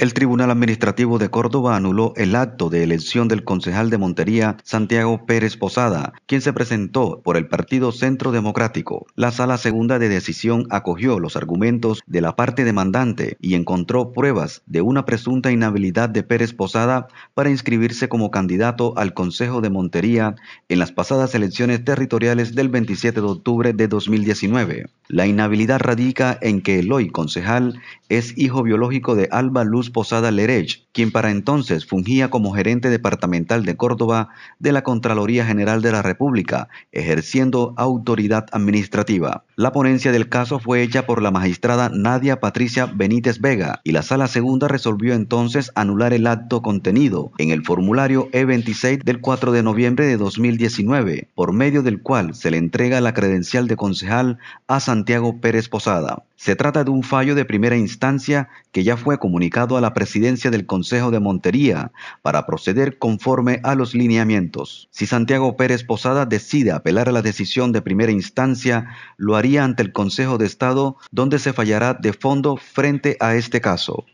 El Tribunal Administrativo de Córdoba anuló el acto de elección del concejal de Montería, Santiago Pérez Posada, quien se presentó por el Partido Centro Democrático. La Sala Segunda de Decisión acogió los argumentos de la parte demandante y encontró pruebas de una presunta inhabilidad de Pérez Posada para inscribirse como candidato al Consejo de Montería en las pasadas elecciones territoriales del 27 de octubre de 2019. La inhabilidad radica en que el hoy concejal es hijo biológico de Alba Luz Posada Lerech, quien para entonces fungía como gerente departamental de Córdoba de la Contraloría General de la República, ejerciendo autoridad administrativa. La ponencia del caso fue hecha por la magistrada Nadia Patricia Benítez Vega y la Sala Segunda resolvió entonces anular el acto contenido en el formulario E26 del 4 de noviembre de 2019, por medio del cual se le entrega la credencial de concejal a Santiago Pérez Posada. Se trata de un fallo de primera instancia que ya fue comunicado a la presidencia del Consejo de Montería para proceder conforme a los lineamientos. Si Santiago Pérez Posada decide apelar a la decisión de primera instancia, lo haría ante el Consejo de Estado, donde se fallará de fondo frente a este caso.